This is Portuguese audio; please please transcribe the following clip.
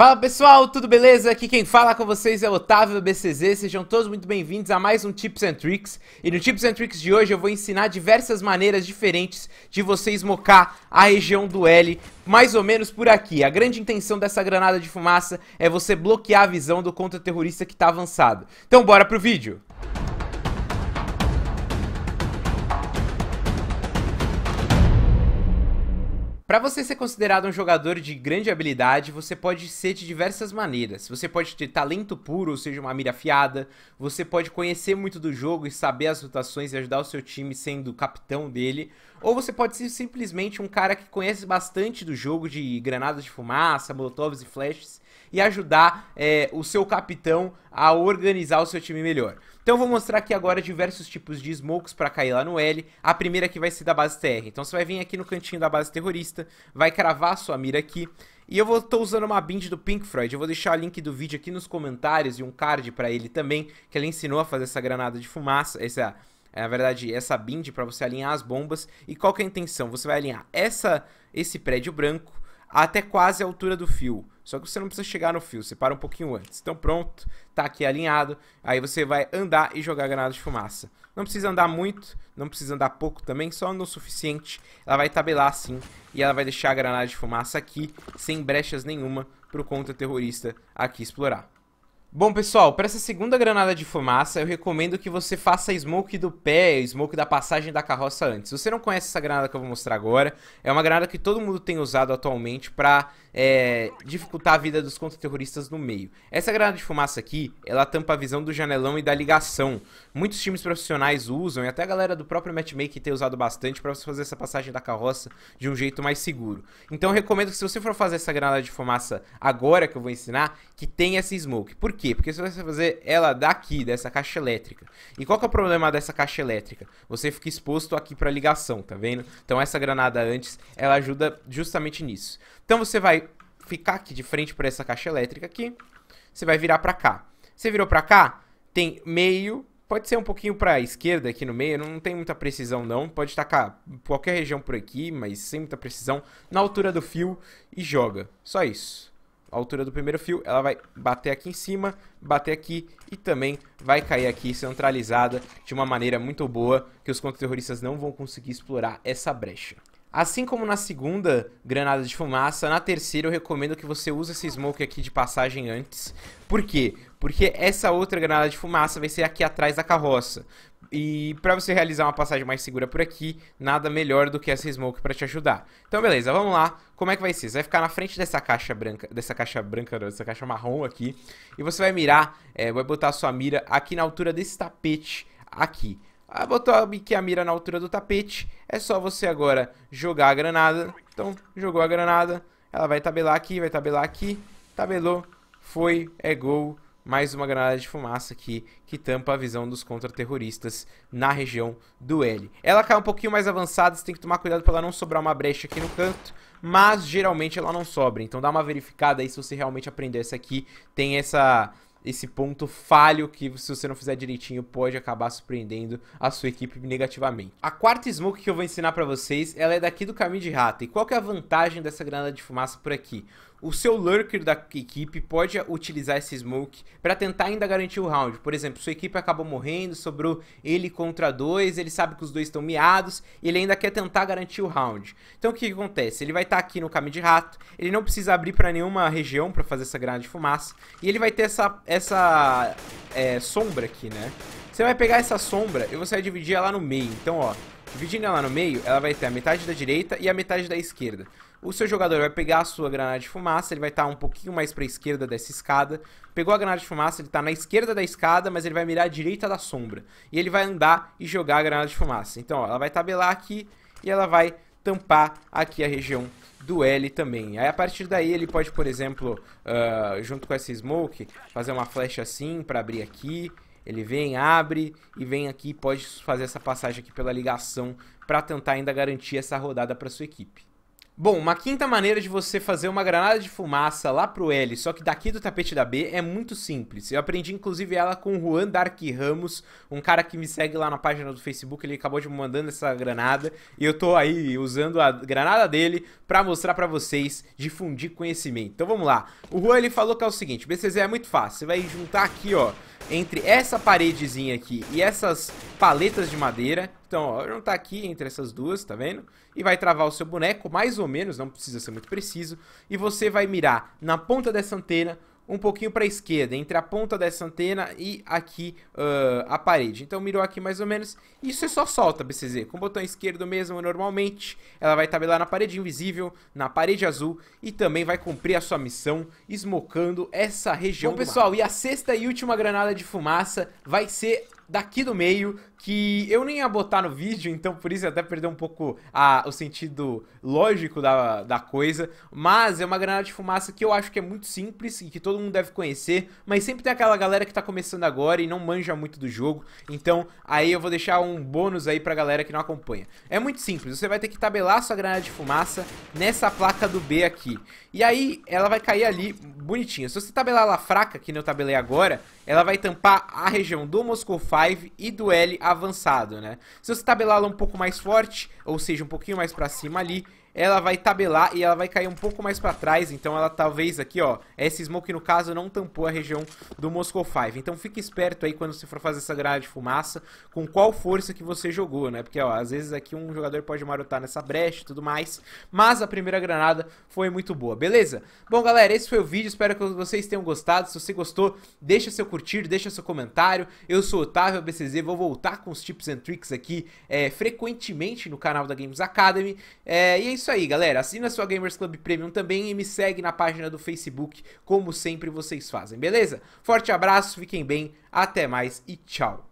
Fala pessoal, tudo beleza? Aqui quem fala com vocês é o Otávio BCZ, sejam todos muito bem-vindos a mais um Tips and Tricks. E no Tips and Tricks de hoje eu vou ensinar diversas maneiras diferentes de vocês mocar a região do L, mais ou menos por aqui. A grande intenção dessa granada de fumaça é você bloquear a visão do contra-terrorista que está avançado. Então bora pro vídeo! Para você ser considerado um jogador de grande habilidade, você pode ser de diversas maneiras. Você pode ter talento puro, ou seja, uma mira afiada. Você pode conhecer muito do jogo e saber as rotações e ajudar o seu time sendo capitão dele. Ou você pode ser simplesmente um cara que conhece bastante do jogo de granadas de fumaça, molotovs e flashes e ajudar é, o seu capitão a organizar o seu time melhor. Então vou mostrar aqui agora diversos tipos de smokes para cair lá no L. A primeira que vai ser da base TR. Então você vai vir aqui no cantinho da base terrorista, vai cravar a sua mira aqui. E eu vou usando uma bind do Pink Freud. Eu vou deixar o link do vídeo aqui nos comentários e um card para ele também, que ele ensinou a fazer essa granada de fumaça, essa é, na verdade, essa bind para você alinhar as bombas. E qual que é a intenção? Você vai alinhar essa, esse prédio branco até quase a altura do fio. Só que você não precisa chegar no fio, você para um pouquinho antes. Então pronto, tá aqui alinhado. Aí você vai andar e jogar granada de fumaça. Não precisa andar muito, não precisa andar pouco também, só no suficiente. Ela vai tabelar assim e ela vai deixar a granada de fumaça aqui, sem brechas nenhuma, pro contra-terrorista aqui explorar. Bom, pessoal, para essa segunda granada de fumaça, eu recomendo que você faça smoke do pé, smoke da passagem da carroça antes. Se você não conhece essa granada que eu vou mostrar agora, é uma granada que todo mundo tem usado atualmente para é, dificultar a vida dos contra-terroristas no meio. Essa granada de fumaça aqui, ela tampa a visão do janelão e da ligação. Muitos times profissionais usam, e até a galera do próprio Matchmaking tem usado bastante para você fazer essa passagem da carroça de um jeito mais seguro. Então eu recomendo que se você for fazer essa granada de fumaça agora que eu vou ensinar, que tenha essa smoke. Por quê? Porque você vai fazer ela daqui, dessa caixa elétrica. E qual que é o problema dessa caixa elétrica? Você fica exposto aqui para ligação, tá vendo? Então essa granada antes, ela ajuda justamente nisso. Então você vai ficar aqui de frente para essa caixa elétrica aqui, você vai virar para cá. Você virou para cá, tem meio, pode ser um pouquinho para a esquerda aqui no meio, não tem muita precisão não, pode tacar qualquer região por aqui, mas sem muita precisão, na altura do fio e joga, só isso. A altura do primeiro fio, ela vai bater aqui em cima, bater aqui e também vai cair aqui centralizada de uma maneira muito boa que os contra-terroristas não vão conseguir explorar essa brecha. Assim como na segunda granada de fumaça, na terceira eu recomendo que você use esse smoke aqui de passagem antes. Por quê? Porque essa outra granada de fumaça vai ser aqui atrás da carroça. E pra você realizar uma passagem mais segura por aqui, nada melhor do que essa smoke pra te ajudar. Então beleza, vamos lá. Como é que vai ser? Você vai ficar na frente dessa caixa branca, dessa caixa branca não, dessa caixa marrom aqui. E você vai mirar, é, vai botar a sua mira aqui na altura desse tapete aqui. Ah, botou aqui a mira na altura do tapete. É só você agora jogar a granada. Então, jogou a granada. Ela vai tabelar aqui, vai tabelar aqui. Tabelou. Foi. É gol. Mais uma granada de fumaça aqui que tampa a visão dos contra-terroristas na região do L. Ela cai um pouquinho mais avançada, você tem que tomar cuidado para ela não sobrar uma brecha aqui no canto mas geralmente ela não sobra. Então dá uma verificada aí se você realmente aprender essa aqui. Tem essa esse ponto falho que se você não fizer direitinho pode acabar surpreendendo a sua equipe negativamente. A quarta smoke que eu vou ensinar para vocês, ela é daqui do caminho de rata. E qual que é a vantagem dessa granada de fumaça por aqui? o seu lurker da equipe pode utilizar esse smoke para tentar ainda garantir o round. Por exemplo, sua equipe acabou morrendo, sobrou ele contra dois, ele sabe que os dois estão miados e ele ainda quer tentar garantir o round. Então o que, que acontece? Ele vai estar tá aqui no caminho de rato, ele não precisa abrir para nenhuma região para fazer essa granada de fumaça e ele vai ter essa, essa é, sombra aqui, né? Você vai pegar essa sombra e você vai dividir ela no meio. Então, ó, dividindo ela no meio, ela vai ter a metade da direita e a metade da esquerda. O seu jogador vai pegar a sua granada de fumaça, ele vai estar tá um pouquinho mais para a esquerda dessa escada. Pegou a granada de fumaça, ele está na esquerda da escada, mas ele vai mirar à direita da sombra. E ele vai andar e jogar a granada de fumaça. Então, ó, ela vai tabelar aqui e ela vai tampar aqui a região do L também. Aí a partir daí ele pode, por exemplo, uh, junto com essa smoke, fazer uma flecha assim para abrir aqui. Ele vem, abre e vem aqui, pode fazer essa passagem aqui pela ligação para tentar ainda garantir essa rodada para sua equipe. Bom, uma quinta maneira de você fazer uma granada de fumaça lá pro L, só que daqui do tapete da B, é muito simples. Eu aprendi inclusive ela com o Juan Dark Ramos, um cara que me segue lá na página do Facebook, ele acabou de me mandando essa granada, e eu tô aí usando a granada dele para mostrar para vocês, difundir conhecimento. Então vamos lá. O Juan ele falou que é o seguinte, BCZ é muito fácil, você vai juntar aqui, ó, entre essa paredezinha aqui e essas paletas de madeira. Então, ó, não tá aqui entre essas duas, tá vendo? E vai travar o seu boneco, mais ou menos, não precisa ser muito preciso. E você vai mirar na ponta dessa antena um pouquinho para a esquerda, entre a ponta dessa antena e aqui uh, a parede. Então mirou aqui mais ou menos, isso é só solta BCZ, com o botão esquerdo mesmo normalmente, ela vai tabelar na parede invisível, na parede azul, e também vai cumprir a sua missão, esmocando essa região Bom pessoal, e a sexta e última granada de fumaça vai ser daqui do meio, que eu nem ia botar no vídeo, então por isso até perdeu um pouco a, o sentido lógico da, da coisa. Mas é uma granada de fumaça que eu acho que é muito simples e que todo mundo deve conhecer, mas sempre tem aquela galera que tá começando agora e não manja muito do jogo. Então aí eu vou deixar um bônus aí pra galera que não acompanha. É muito simples, você vai ter que tabelar sua granada de fumaça nessa placa do B aqui. E aí ela vai cair ali bonitinha. Se você tabelar ela fraca, que nem eu tabelei agora, ela vai tampar a região do Moscou Live e do L avançado, né? Se você tabelar lo um pouco mais forte, ou seja, um pouquinho mais para cima ali, ela vai tabelar e ela vai cair um pouco mais pra trás, então ela talvez aqui, ó, essa smoke no caso não tampou a região do Moscow 5. Então fique esperto aí quando você for fazer essa granada de fumaça, com qual força que você jogou, né? Porque, ó, às vezes aqui um jogador pode marotar nessa brecha e tudo mais, mas a primeira granada foi muito boa, beleza? Bom, galera, esse foi o vídeo, espero que vocês tenham gostado, se você gostou, deixa seu curtir, deixa seu comentário, eu sou o Otávio BCZ, vou voltar com os tips and tricks aqui é, frequentemente no canal da Games Academy, é, e é isso isso aí, galera. Assina sua Gamers Club Premium também e me segue na página do Facebook, como sempre vocês fazem, beleza? Forte abraço, fiquem bem, até mais e tchau.